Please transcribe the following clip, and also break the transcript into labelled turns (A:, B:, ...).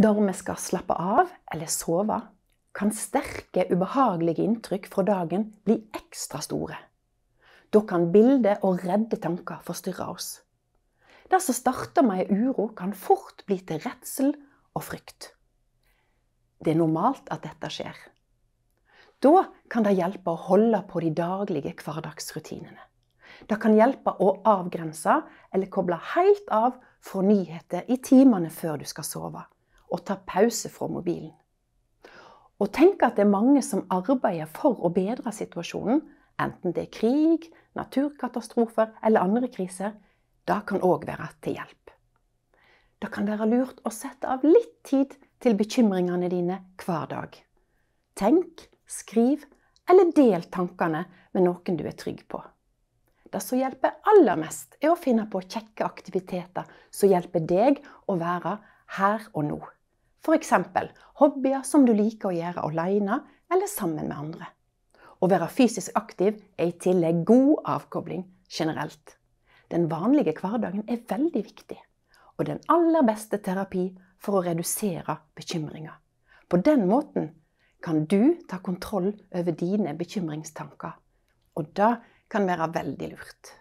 A: når vi skal slappe av eller sove, kan sterke, ubehagelige inntrykk fra dagen bli ekstra store. Da kan bilder og redde tanker forstyrre oss. Det som starter med uro, kan fort bli til redsel og frykt. Det er normalt at dette skjer. Da kan det hjelpe å holde på de daglige hverdagsrutinene. Det kan hjelpe å avgrense eller koble helt av fra nyheter i timene før du skal sove og ta pause fra mobilen. Og tenk at det er mange som arbeider for å bedre situasjonen, enten det er krig, naturkatastrofer eller andre kriser. da kan òg være til hjelp. Da kan være lurt å sette av litt tid til bekymringene dine hver dag. Tenk, skriv eller del tankene med noen du er trygg på. Det som hjelper aller mest, er å finne på kjekke aktiviteter som hjelper deg å være her og nå. F.eks. hobbyer som du liker å gjøre alene eller sammen med andre. Å være fysisk aktiv er i tillegg god avkobling generelt. Den vanlige hverdagen er veldig viktig, og den aller beste terapi for å redusere bekymringer. På den måten kan du ta kontroll over dine bekymringstanker, og det kan være veldig lurt.